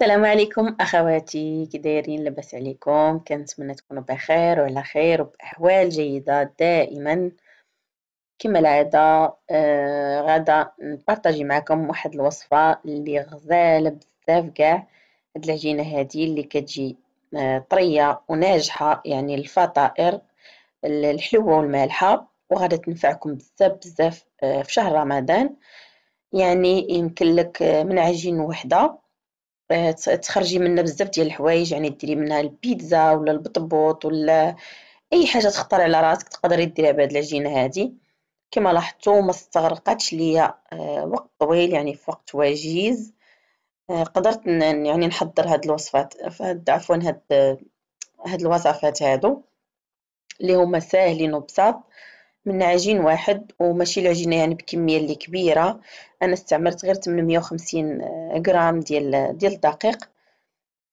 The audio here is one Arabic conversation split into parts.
السلام عليكم اخواتي كي دايرين لاباس عليكم كنتمنى تكونوا بخير وعلى خير وباحوال جيده دائما كما العاده آه غادا نبارطاجي معكم واحد الوصفه اللي غزاله بزاف كاع هاد العجينه هادي اللي كتجي آه طريه وناجحه يعني الفطائر الحلوه والمالحه وغادا تنفعكم بزاف بزاف آه في شهر رمضان يعني يمكن لك آه، من عجين وحده آه، تخرجي منها بزاف ديال الحوايج يعني ديري منها البيتزا ولا البطبوط ولا اي حاجه تخطر على راسك تقدري ديريها بهاد العجينه هادي كما لاحظتوا ما استغرقتش ليا آه، وقت طويل يعني في وقت وجيز آه، قدرت يعني نحضر هاد الوصفات فهاد عفوا هاد هاد الوصفات هادو اللي هما ساهلين وبساط من عجين واحد وماشي العجينة يعني بكمية اللي كبيرة أنا استعملت غير 850 غرام ديال ديال الدقيق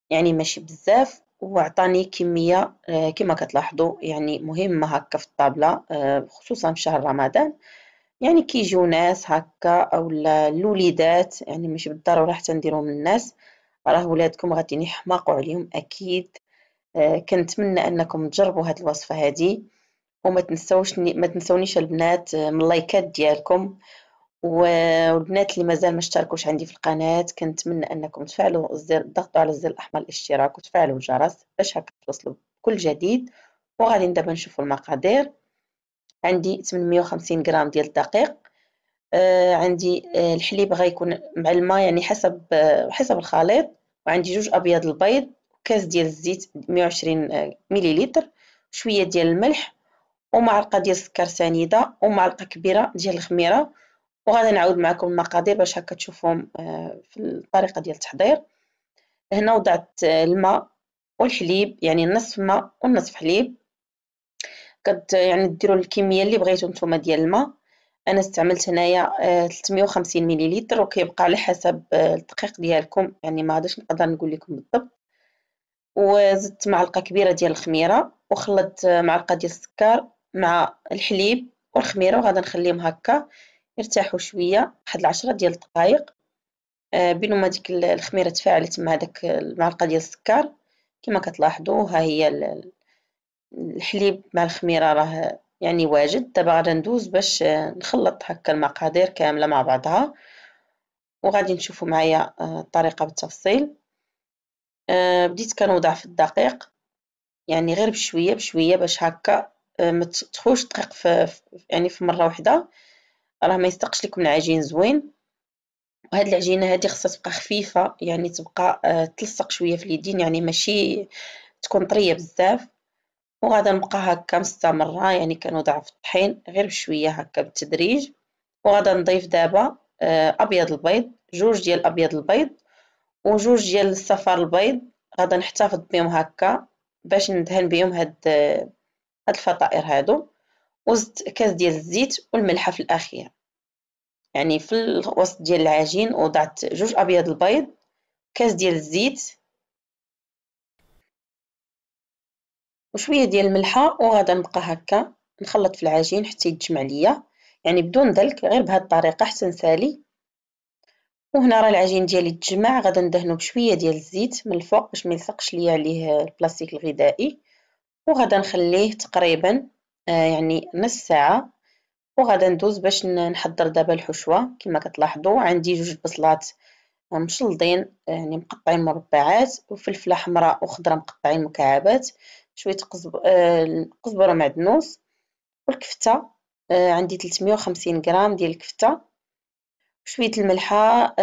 يعني ماشي بزاف وعطاني كمية آه، كما كتلاحظوا يعني مهمة هكا في الطابلة آه، خصوصا في شهر رمضان يعني كيجيو ناس هكا او الوليدات يعني ماشي بالضروره حتى نديرهم الناس راه ولادكم غادي يحماقوا عليهم اكيد آه، كنتمنى انكم تجربوا هاد الوصفه هذه وما تنسوش ما تنسونيش البنات آه، من اللايكات ديالكم والبنات اللي مازال ما اشتركوش عندي في القناه كنتمنى انكم تفعلوا الزر ضغطوا على الزر الاحمر الاشتراك وتفعلوا الجرس باش هكا توصلوا بكل جديد وغادي دابا نشوفوا المقادير عندي 850 غرام ديال الدقيق آه عندي آه الحليب غيكون مع الماء يعني حسب آه حسب الخليط وعندي جوج ابيض البيض كاس ديال الزيت 120 آه، مليلتر شويه ديال الملح ومعلقه ديال السكر سنيده ومعلقه كبيره ديال الخميره وغادي نعاود معكم المقادير باش هكا تشوفوهم آه، في الطريقه ديال التحضير هنا وضعت الماء والحليب يعني نصف ماء ونصف حليب كت يعني ديروا الكميه اللي بغيتو نتوما ديال الماء انا استعملت هنايا 350 آه، مليلتر وكيبقى على حسب آه، الدقيق ديالكم يعني ما غاديش نقدر نقول لكم بالضبط وزدت معلقه كبيره ديال الخميره وخلطت معلقه ديال السكر مع الحليب والخميره وغادي نخليهم هكا يرتاحوا شويه واحد العشرة ديال الدقائق آه، بينما ديك الخميره تفاعلت مع داك المعلقه ديال السكر كما كتلاحظوا ها هي الحليب مع الخميره راه يعني واجد دابا غادي ندوز باش نخلط هكا المقادير كامله مع بعضها وغادي نشوفوا معايا آه، الطريقه بالتفصيل آه، بديت كنوضع في الدقيق يعني غير بشويه بشويه باش هكا آه، ما تطخوش دقيق في يعني في مره واحده راه ما يستقش لكم العجين زوين وهاد العجينه هادي خصها تبقى خفيفه يعني تبقى آه، تلصق شويه في اليدين يعني ماشي تكون طريه بزاف وغادا نبقى هكا مستمره يعني كنوضع في الطحين غير بشويه هكا بالتدريج وغادا نضيف دابا آه، ابيض البيض جوج ديال ابيض البيض وجوج ديال الصفار البيض غادا نحتفظ بهم هكا باش ندهن بهم هاد هاد الفطائر هادو وزدت كاس ديال الزيت والملحه في الاخير يعني في الوسط ديال العجين وضعت جوج ابيض البيض كاس ديال الزيت وشويه ديال الملحه وغادا نبقى هكا نخلط في العجين حتى يتجمع ليا يعني بدون دلك غير بهاد الطريقه حتى نسالي وهنا راه العجين ديالي تجمع غادا ندهنو بشويه ديال الزيت من الفوق باش ما يلصقش ليا عليه البلاستيك الغذائي وغدا نخليه تقريبا آه، يعني نص ساعه وغدا ندوز باش نحضر دابا الحشوه كما كتلاحظوا عندي جوج بصلات آه، مشلضين آه، يعني مقطعين مربعات وفلفله حمراء وخضره مقطعين مكعبات شويه قزبر ومعدنوس والكفته عندي 350 غرام ديال الكفته شويه الملحه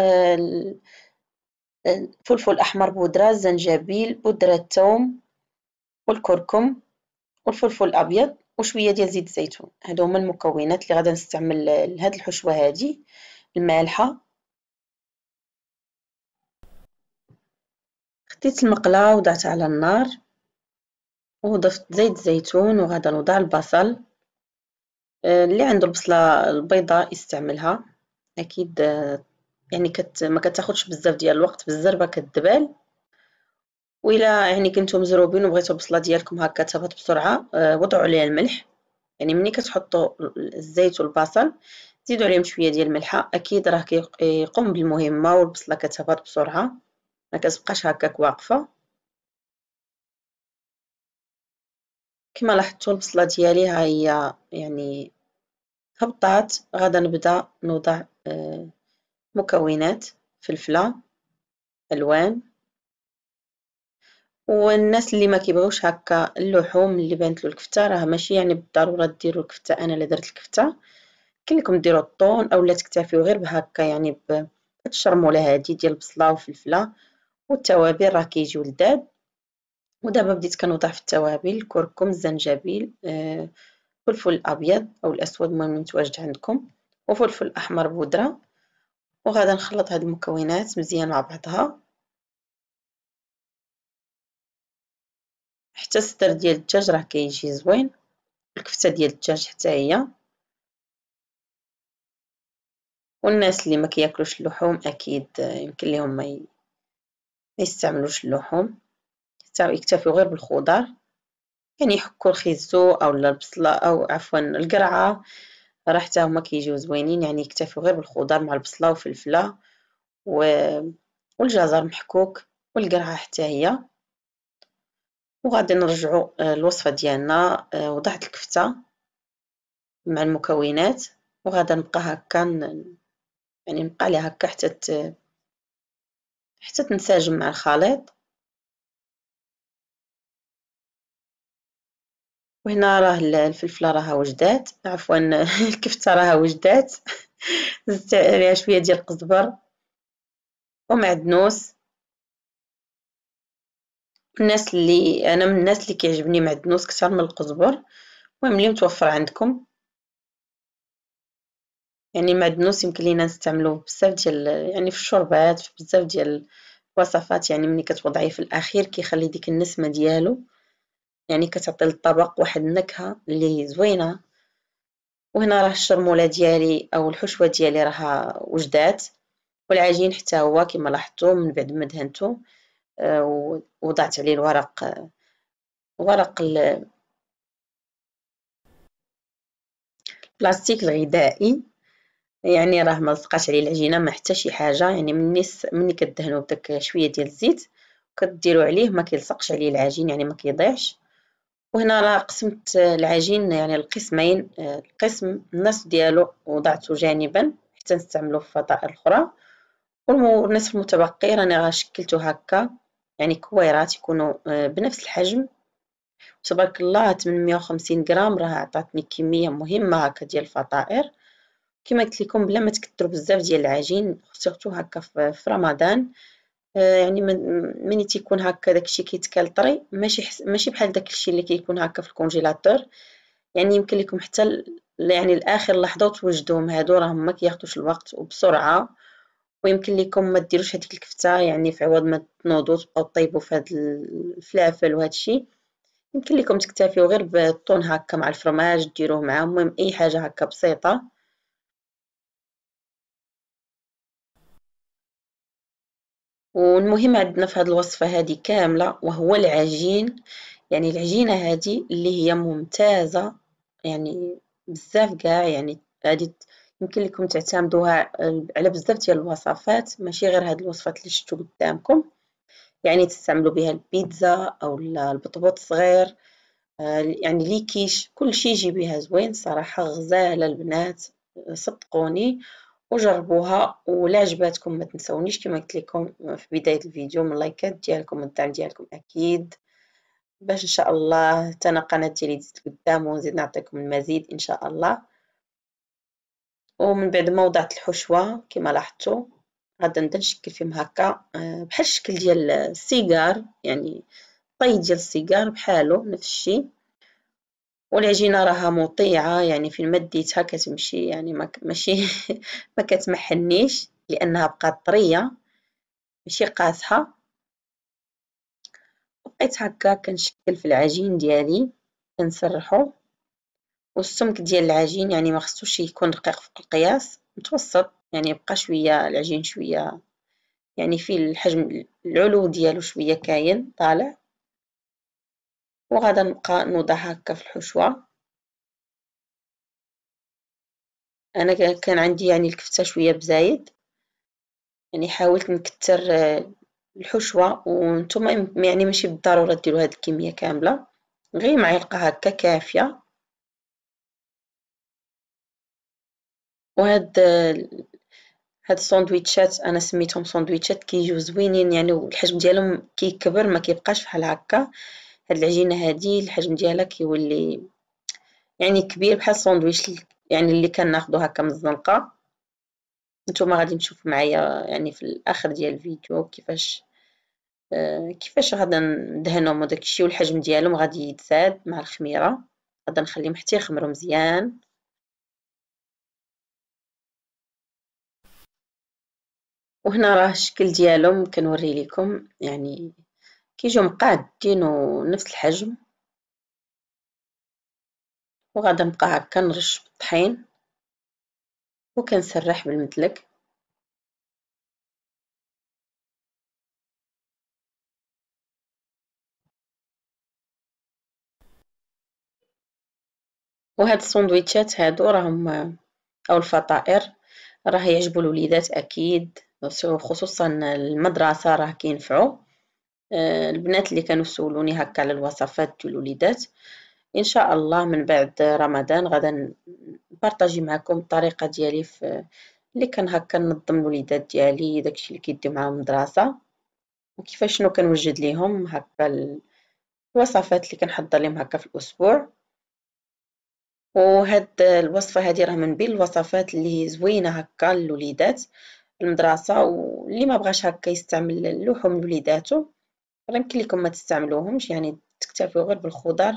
الفلفل الاحمر بودره الزنجبيل بودره الثوم والكركم والفلفل الابيض وشويه ديال زيت الزيتون هادو هما المكونات اللي غادي نستعمل لهاد الحشوه هادي المالحه خديت المقله وضعتها على النار وضفت زيت الزيتون وغادا نوضع البصل آه، اللي عنده البصله البيضاء يستعملها اكيد آه، يعني كت ما كتاخذش بزاف ديال الوقت بالزربه كتدبال وإلا يعني كنتو مزروبين وبغيتو البصله ديالكم هكا تهبط بسرعه آه، وضعوا عليها الملح يعني ملي كتحطوا الزيت والبصل زيدوا عليهم شويه ديال الملحه اكيد راه كيقوم بالمهمه والبصله كتهبط بسرعه ما كتبقاش هكاك واقفه كما لاحظتوا البصله ديالي ها هي يعني هبطات غادا نبدا نوضع آه، مكونات فلفله الوان والناس اللي ما كيبغيوش هكا اللحوم اللي بانت له الكفته راه ماشي يعني بالضروره ديروا الكفته انا اللي درت الكفته يمكن لكم ديروا الطون اولا تكتفيوا غير بهكا يعني بالشرموله هذه ديال البصله وفلفله والتوابل راه كيجيو لذاد ودابا بديت كنوضع في التوابل الكركم الزنجبيل آه، فلفل آه، الابيض او الاسود المهم متواجد عندكم وفلفل احمر بودره وغادا نخلط هاد المكونات مزيان مع بعضها حتى الصدر ديال الدجاج راه كيجي زوين الكفته ديال الدجاج حتى هي والناس اللي ما كياكلوش اللحوم اكيد يمكن ليهم ما يستعملوش اللحوم حتى يكتفيو غير بالخضر يعني يحكوا الخيزو او البصله او عفوا القرعه راه حتى هما كيجيو زوينين يعني يكتفيو غير بالخضر مع البصله وفلفله و... والجزر محكوك والقرعه حتى هي وغادي نرجعو آه، الوصفه ديالنا آه، وضعت الكفته مع المكونات وغادي نبقى هكا يعني نبقى عليها هكا حتى ت... حتى تنسجم مع الخليط وهنا راه الفلفله راها وجدات عفوا الكفته راها وجدات زدت عليها شويه ديال القزبر ومعدنوس الناس اللي انا من الناس اللي كيعجبني معدنوس كثر من القزبر المهم اللي متوفر عندكم يعني معدنوس يمكن لينا نستعملوه بزاف ديال يعني في الشربات في بزاف ديال الوصفات يعني ملي كتوضعيه في الاخير كيخلي ديك النسمه ديالو يعني كتعطي للطبق واحد النكهه اللي زوينه وهنا راه الشرموله ديالي او الحشوه ديالي راها وجدات والعجين حتى هو كما لاحظتوا من بعد ما دهنته آه، ووضعت عليه الورق آه، ورق البلاستيك الغذائي يعني راه ما لصقاش عليه العجينه ما حتى شي حاجه يعني مني مني كدهنوا بداك شويه ديال الزيت كديروا عليه ما كيلصقش عليه العجين يعني ما كيضيعش وهنا راه قسمت العجين يعني القسمين آه، القسم النصف ديالو وضعته جانبا حتى نستعملو في فطائر اخرى والنصف المتبقي راني غشكلته هكا يعني كويرات يكونوا آه، بنفس الحجم تبارك الله 850 غرام راه عطاتني كميه مهمه هكا ديال الفطائر كما قلت لكم بلا ما تكثروا بزاف ديال العجين خصوصا هكا في رمضان آه، يعني ملي تيكون هكا داكشي كيتكال طري ماشي ماشي بحال داكشي اللي كيكون هكا في الكونجيلاتور يعني يمكن لكم حتى يعني لاخر لحظه توجدوهم هادو راه ما كياخذوش الوقت وبسرعه ويمكن لكم ما ديروش هذيك الكفته يعني في عوض ما تنوضوا تبقاو طيبوا في هذا الفلافل وهذا الشيء يمكن لكم تكتفيوا غير بالطون هكا مع الفرماج ديروه معاه المهم اي حاجه هكا بسيطه والمهم عندنا في هذه الوصفه هذه كامله وهو العجين يعني العجينه هذه اللي هي ممتازه يعني بزاف كاع يعني غادي يمكن لكم تعتمدوها آه، على بزاف ديال الوصفات ماشي غير هاد الوصفات اللي شفتو قدامكم يعني تستعملوا بها البيتزا او البطبوط الصغير آه، يعني لي كيش كلشي يجي بها زوين صراحه غزاله البنات آه، صدقوني وجربوها ولا عجباتكم ما تنسونيش كما قلت لكم في بدايه الفيديو من اللايكات ديالكم والدعم ديالكم اكيد باش ان شاء الله انا القناه ديالي تزيد قدام ونزيد نعطيكم المزيد ان شاء الله ومن بعد ما وضعت الحشوة كما لاحظتوا غادا نبدا نشكل فيهم هكا آه، بحال الشكل ديال السيجار يعني طي ديال السيجار بحالو نفس الشيء والعجينه راها مطيعه يعني فين مديتها كتمشي يعني ما ماشي ما كتمحنيش لانها بقات طريه ماشي قاسحه بقيت هكا كنشكل في العجين ديالي كنسرحو والسمك ديال العجين يعني ما خصوش يكون دقيق فوق القياس متوسط يعني يبقى شويه العجين شويه يعني في الحجم العلو ديالو شويه كاين طالع وغادا نبقى نوضع هكا في الحشوه انا كان عندي يعني الكفته شويه بزايد يعني حاولت نكثر آه، الحشوه وانتم يعني ماشي بالضروره ديروا هاد الكميه كامله غير معلقه هكا كافيه وهاد هاد الساندويتشات انا سميتهم ساندويتشات كيجيو زوينين يعني والحجم ديالهم كيكبر ما كيبقاش بحال هكا هاد العجينه هادي الحجم ديالها كيولي يعني كبير بحال ساندويتش يعني اللي كناخذو هكا من الزنقه نتوما غادي تشوفوا معايا يعني في الاخر ديال الفيديو كيفاش آه كيفاش غادي ندهنهم وداكشي والحجم ديالهم غادي يتزاد مع الخميره غادي نخليهم حتى يخمروا مزيان وهنا راه الشكل ديالهم كنوري لكم يعني كيجيو مقادين ونفس الحجم وغادا نبقى هكا نرش بالطحين وكنسرح بالمدلك وهاد السندويتشات هادو راهم او الفطائر راه يعجبوا الوليدات اكيد خصوصا المدرسة راه كينفعو آه، البنات اللي كانوا سولوني هكا على الوصفات الوليدات ان شاء الله من بعد رمضان غدا نبارطاجي معكم الطريقه ديالي في اللي كان هكا ننظم الوليدات ديالي داكشي اللي كيديو معاهم المدرسه وكيفاش شنو كنوجد ليهم هكا الوصفات اللي كنحضر لهم هكا في الاسبوع وهاد الوصفه هادي راه من بين الوصفات اللي زوينه هكا للوليدات المدرسه واللي ما بغاش هكا يستعمل اللحوم لوليداتو راه يمكن لكم ما تستعملوهمش يعني تكتفيو غير بالخضر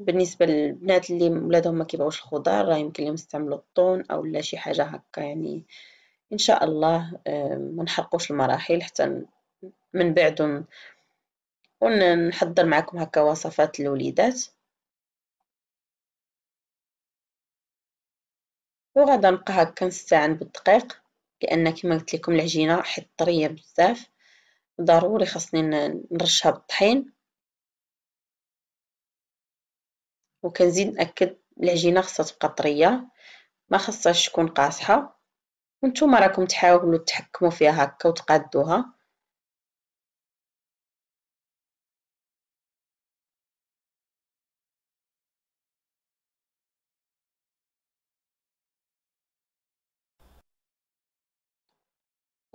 بالنسبه للبنات اللي ولادهم ما كيبغوش الخضر راه يمكن لهم يستعملوا الطون اولا شي حاجه هكا يعني ان شاء الله ما نحرقوش المراحل حتى من بعد ونحضر معكم هكا وصفات الوليدات وغادا نبقى هكا نستعن بالدقيق لان كما قلت لكم العجينه حيت طريه بزاف ضروري خاصني نرشها بالطحين وكنزيد ناكد العجينه خاصها تبقى طريه ما خاصهاش تكون قاصحه وانتم راكم تحاولوا تحكموا فيها هكا وتقادوها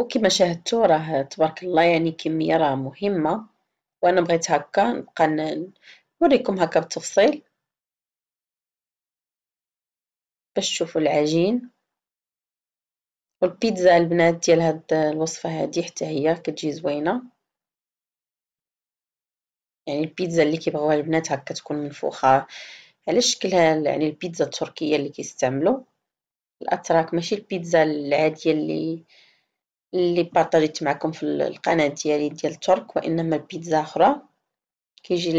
وكما شاهدتوا راه تبارك الله يعني كميه راه مهمه وانا بغيت هكا نبقى نوريكم هكا بالتفصيل باش تشوفوا العجين والبيتزا البنات ديال هاد الوصفه هادي حتى هي كتجي زوينه يعني البيتزا اللي كيبغيوها البنات هكا تكون منفوخه على شكلها يعني البيتزا التركيه اللي كيستعملوا الاتراك ماشي البيتزا العاديه اللي اللي بارطاجيت معكم في القناه ديالي ديال الترك وانما البيتزا اخرى كيجي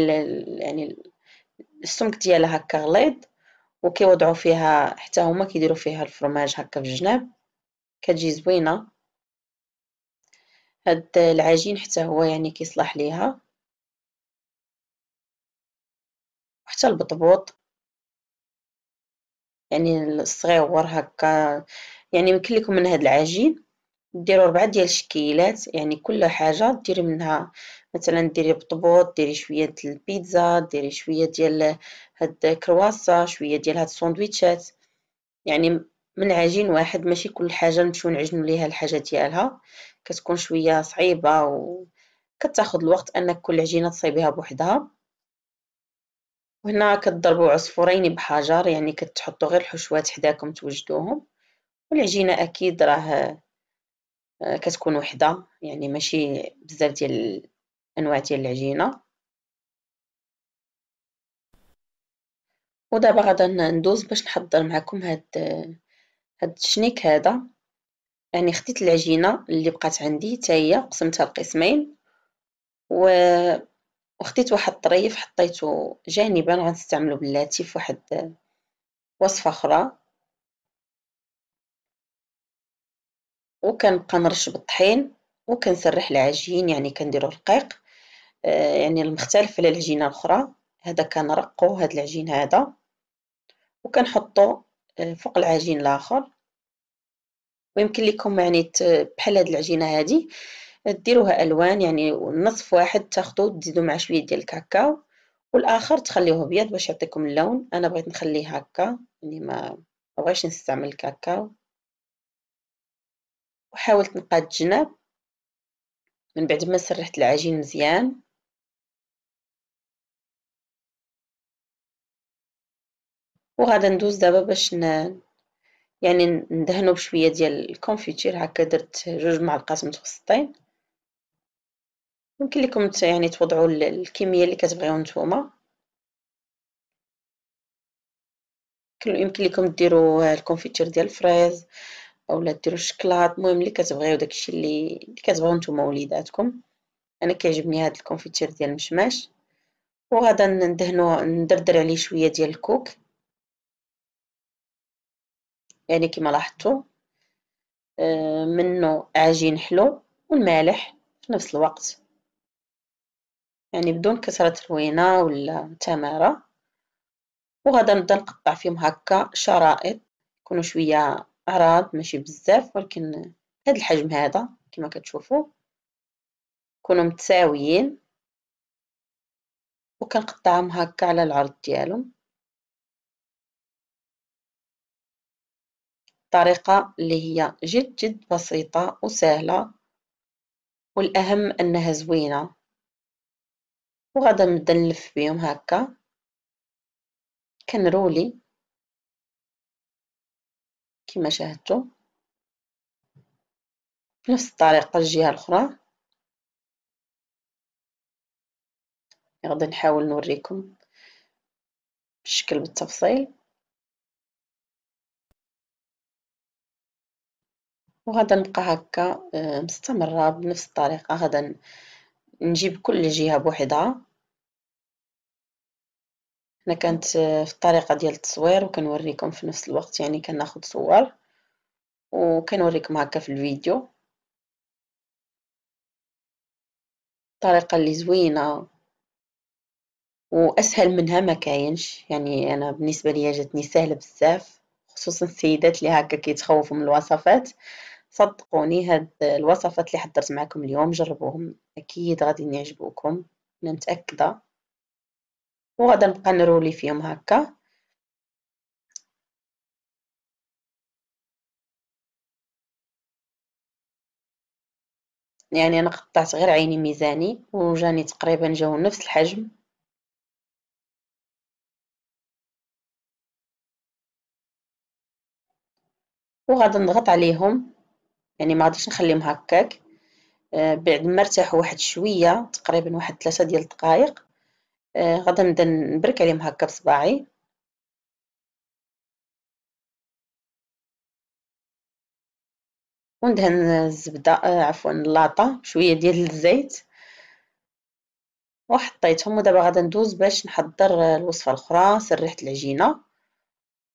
يعني السمك ديالها هكا غليظ وكيوضعوا فيها حتى هما كيديروا فيها الفرماج هكا في الجناب كتجي زوينه هاد العجين حتى هو يعني كيصلح ليها حتى البطبوط يعني الصغيور هكا يعني يمكن لكم من هاد العجين ديروا ربعه ديال الشكيلات يعني كل حاجه ديري منها مثلا ديري بطبوط ديري شويه البيتزا ديري شويه ديال هاد كرواسا شويه ديال هاد السندويتشات يعني من عجين واحد ماشي كل حاجه نمشيو نعجنوا ليها الحاجه ديالها كتكون شويه صعيبه و الوقت انك كل عجينه تصايبيها بوحدها وهنا كتضربوا عصفورين بحجر يعني كتحطوا غير الحشوات حداكم توجدوهم والعجينه اكيد راه آه، كتكون وحده يعني ماشي بزاف ديال الانواع ديال العجينه ودابا غادا ندوز باش نحضر معكم هاد هاد الشنيك هذا يعني خديت العجينه اللي بقات عندي حتى هي قسمتها لقسمين و وخديت واحد الطريف حطيته جانبا غنستعملو بلاتي في واحد وصفه اخرى وكنبقى نرشب الطحين وكنسرح العجين يعني كنديرو رقيق آه، يعني المختلف على العجينه الاخرى هذا كنرقو هاد العجين هذا وكنحطو آه، فوق العجين الاخر ويمكن لكم يعني بحال هاد العجينه هادي ديروها الوان يعني نصف واحد تاخدو تزيدو مع شويه ديال الكاكاو والاخر تخليوه ابيض باش يعطيكم اللون انا بغيت نخليه هكا يعني ما بغيتش نستعمل الكاكاو وحاولت نقاد الجناب من بعد ما سرحت العجين مزيان وغادا ندوز دابا باش ن... يعني ندهنو بشويه ديال الكونفيتير هكا درت جوج معلقات متوسطين يمكن لكم يعني توضعوا الكميه اللي كتبغيو نتوما يمكن لكم ديروا الكونفيتير ديال الفريز اولا ديروا الشكلاط المهم اللي كتبغيو داكشي اللي اللي كتبغيو نتوما وليداتكم انا كيعجبني هذا الكونفيتير ديال المشماش وغادا ندهنو ندردر عليه شويه ديال الكوك يعني كما لاحظتوا آه، منه عجين حلو والمالح في نفس الوقت يعني بدون كثرة روينة ولا تمارة وغادا نبدا نقطع فيهم هكا شرائط يكونوا شويه أعراض ماشي بزاف ولكن هاد الحجم هذا كما كتشوفوا كونوا متساويين وكنقطعهم هكا على العرض ديالهم طريقة اللي هي جد جد بسيطة وسهلة والأهم أنها زوينة وغدا نبدا نلف بيهم هكا كنرولي كما شاهدتم بنفس الطريقه الجهه الاخرى غادي نحاول نوريكم الشكل بالتفصيل وغادا نبقى هكا آه، مستمره بنفس الطريقه غادا نجيب كل جهه بوحدها انا كانت آه، في الطريقه ديال التصوير وكنوريكم في نفس الوقت يعني كناخد صور وكنوريكم هكا في الفيديو الطريقة اللي زوينه واسهل منها ما كاينش يعني انا بالنسبه ليا جاتني سهله بزاف خصوصا السيدات اللي هكا كيتخوفوا من الوصفات صدقوني هاد الوصفات اللي حضرت معكم اليوم جربوهم اكيد غادي يعجبوكم انا متاكده وغادا نبقى نرولي فيهم هكا يعني انا قطعت غير عيني ميزاني وجاني تقريبا جاو نفس الحجم وغادي نضغط عليهم يعني ما غاديش نخليهم هكاك آه، بعد ما ارتاحوا واحد شويه تقريبا واحد ثلاثة ديال الدقائق آه، غدا نبدا نبرك عليهم هكا بصباعي. وندهن الزبدة آه، عفوا اللاطة شوية ديال الزيت. وحطيتهم ودابا غادا ندوز باش نحضّر آه، الوصفة الأخرى، سرّحت العجينة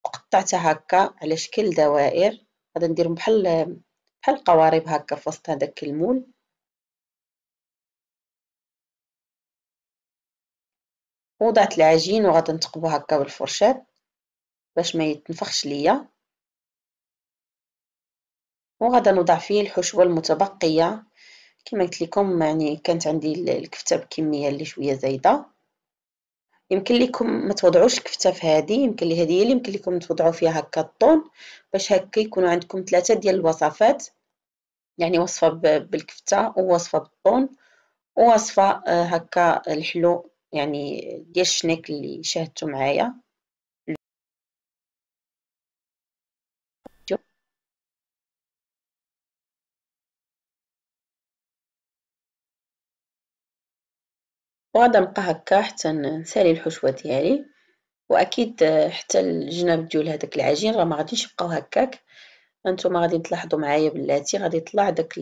وقطّعتها هكا على شكل دوائر، غادا نديرهم بحال بحال قوارب هكا في وسط هداك المول. وضعت العجين وغادي نثقبو هكا بالفرشاة باش ما يتنفخش ليا وغادي نوضع فيه الحشوه المتبقيه كما قلت لكم يعني كانت عندي الكفته بكميه اللي شويه زايده يمكن لكم ما توضعوش الكفته في هذه يمكن لي هذه اللي يمكن لكم توضعوا فيها هكا الطون باش هكا يكونوا عندكم ثلاثه ديال الوصفات يعني وصفه بالكفته ووصفه بالطون ووصفه آه، هكا الحلو يعني ديال الشنيك اللي شاهدتو معايا وغادا نبقى هكا حتى نسالي الحشوه ديالي واكيد حتى الجناب ديال هذاك العجين راه ما غاديش يبقاو هكاك انتم غادي تلاحظوا معايا بلاتي غادي يطلع داك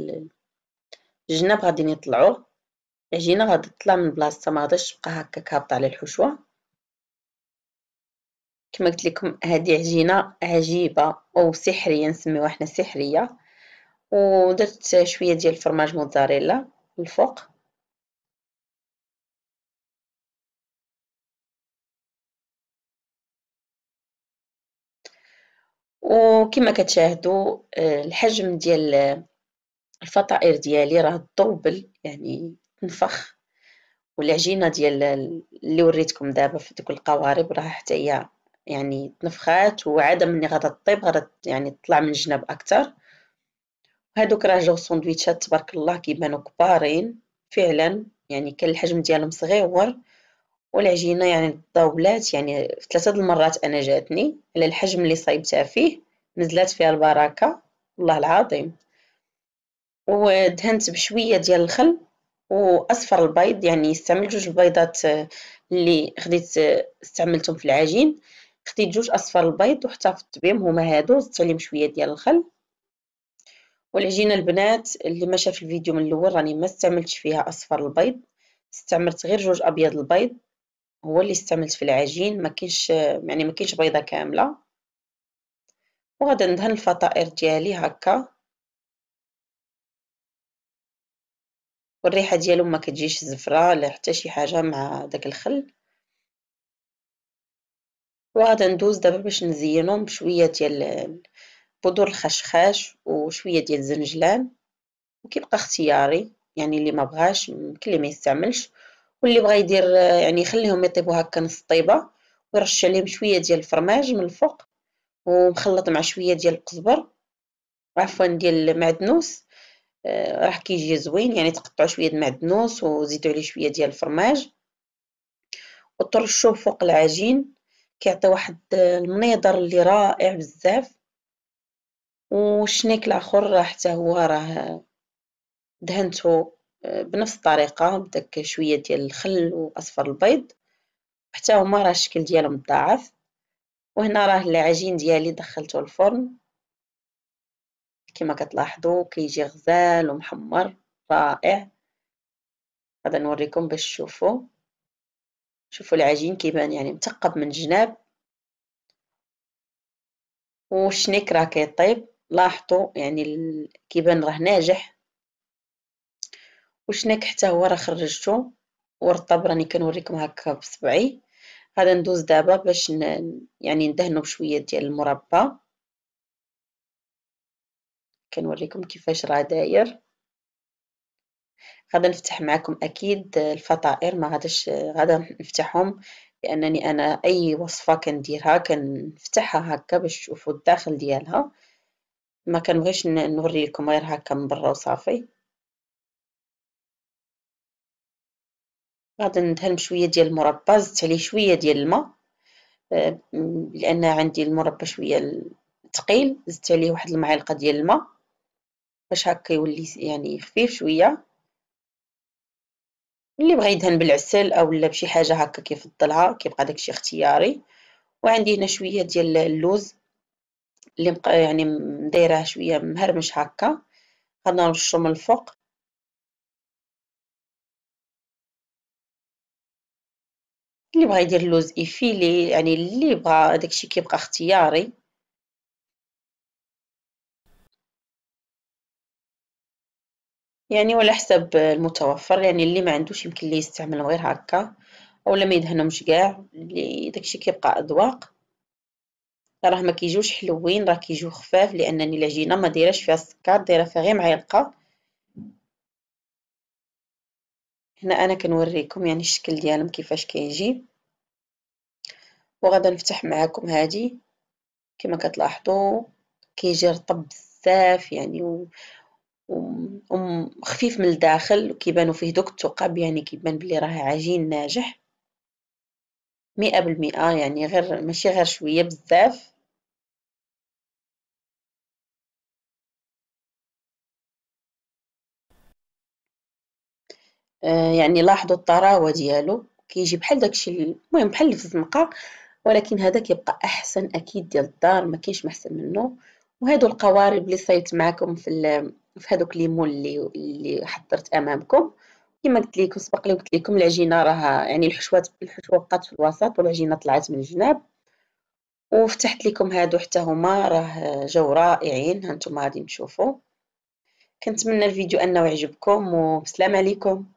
الجناب غادي يطلعوا العجينة غادي تطلع من بلاصتها ما غاديش تبقى هكاك هابطة على الحشوة كما قلت لكم هذه عجينة عجيبة او سحرية نسميوها حنا سحرية ودرت شوية ديال الفرماج موتزاريلا الفوق وكما كتشاهدوا آه، الحجم ديال الفطائر ديالي راه طوبل يعني تنفخ والعجينه ديال اللي وريتكم دابا في دوك القوارب راه حتى هي يعني تنفخات وعاد ملي غادا طيب غادا يعني تطلع من الجناب اكثر هادوك راه جاو سندويتشات تبارك الله كيبانو كبارين فعلا يعني كان الحجم ديالهم صغيور والعجينه يعني الطاولات يعني في ثلاثه د المرات انا جاتني على الحجم اللي صايبتها فيه نزلات فيها البركه والله العظيم ودهنت بشويه ديال الخل واصفر البيض يعني استعمل جوج البيضات آه، اللي خديت آه، استعملتهم في العجين خديت جوج اصفر البيض واحتفظت بهم هما هادو زدت عليهم شويه ديال الخل والعجينه البنات اللي ما شاف الفيديو من الاول راني ما استعملتش فيها اصفر البيض استعملت غير جوج ابيض البيض هو اللي استعملت في العجين ما كاينش يعني ما كاينش بيضه كامله وغادي ندهن الفطائر ديالي هكا والريحه ديالو ما كتجيش زفره لا حتى شي حاجه مع داك الخل وغادا ندوز دابا باش نزينهم بشويه ديال بودور الخشخاش وشويه ديال الزنجلان وكيبقى اختياري يعني اللي ما بغاش كل اللي ما يستعملش واللي بغى يدير يعني يخليهم يطيبوا هكا نص طيبه ويرش عليهم شويه ديال الفرماج من الفوق ومخلط مع شويه ديال القزبر عفوا ديال المعدنوس راح كيجي زوين يعني تقطعوا شويه المعدنوس وزيدوا عليه شويه ديال الفرماج وترشوه فوق العجين كيعطي واحد المنيضر اللي رائع بزاف والشنيك الاخر راه حتى هو راه دهنته بنفس الطريقه بداك شويه ديال الخل واصفر البيض حتى هما راه الشكل ديالهم ضاعف وهنا راه العجين ديالي دخلته الفرن كما كتلاحظوا كيجي غزال ومحمر رائع غادا نوريكم باش تشوفوا شوفوا العجين كيبان يعني مثقب من جناب وشنيك راه كيطيب لاحظوا يعني كيبان راه ناجح وشنيك حتى هو راه خرجته ورطب راني كنوريكم هكا بصبعي غادا ندوز دابا باش يعني ندهنو بشويه ديال المربى كنوريكم كيفاش راه داير غادا نفتح معكم اكيد الفطائر ما غاداش غادا نفتحهم لانني انا اي وصفه كنديرها كنفتحها هكا باش تشوفوا الداخل ديالها ما كنبغيش نوري لكم غير هكا من برا وصافي غادي ندهن شويه ديال المربى زدت عليه شويه ديال الماء آه، لان عندي المربى شويه ثقيل زدت عليه واحد المعلقه ديال الماء باش هكا يولي يعني خفيف شويه اللي بغى يدهن بالعسل اولا بشي حاجه هكا كيفضلها كيبقى داكشي اختياري وعندي هنا شويه ديال اللوز اللي يعني دايراه شويه مهرمش هكا غادي نرشو من الفوق اللي بغى يدير اللوز افيلي يعني اللي بغى داكشي كيبقى اختياري يعني ولا حساب المتوفر يعني اللي ما عندوش يمكن ليه يستعملهم غير هكا اولا ما يدهنهمش كاع اللي داكشي كيبقى اذواق راه ما كيجوش حلوين راه كيجيو خفاف لانني العجينه ما دايراش فيها السكر دايره فيها غير معلقه هنا انا كنوريكم يعني الشكل ديالهم كيفاش كيجي وغادا نفتح معاكم هادي كما كتلاحظوا كيجي رطب بزاف يعني وخفيف من الداخل وكيبانو فيه دوك الثقب يعني كيبان بلي راه عجين ناجح مئة بالمئة يعني غير ماشي غير شوية بزاف آه، يعني لاحظوا الطراوة ديالو كيجي بحال داكشي المهم بحال الزنقة ولكن هذا كيبقى احسن اكيد ديال الدار ما كاينش محسن منه وهادو القوارب اللي صايبت معكم في في هذوك لي مول اللي اللي حضرت امامكم كما قلت لكم سبق لي قلت لكم العجينه راها يعني الحشوات الحشوه بقات في الوسط والعجينه طلعت من الجناب وفتحت لكم هادو حتى هما راه جاو رائعين هانتوما غادي تشوفوا كنتمنى الفيديو انه يعجبكم وبسلام عليكم